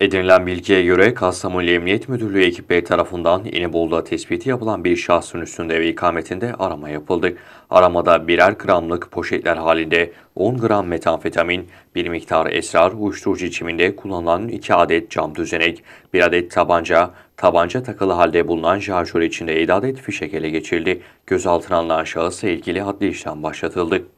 Edinilen bilgiye göre Kastamonu Emniyet Müdürlüğü ekipleri tarafından İnebolu'da tespiti yapılan bir şahsın üstünde ve ikametinde arama yapıldı. Aramada birer gramlık poşetler halinde 10 gram metamfetamin, bir miktar esrar uyuşturucu içiminde kullanılan 2 adet cam düzenek, 1 adet tabanca, tabanca takılı halde bulunan şarjör içinde 7 adet fişek ele geçirildi. Gözaltına alınan şahısla ilgili adli işlem başlatıldı.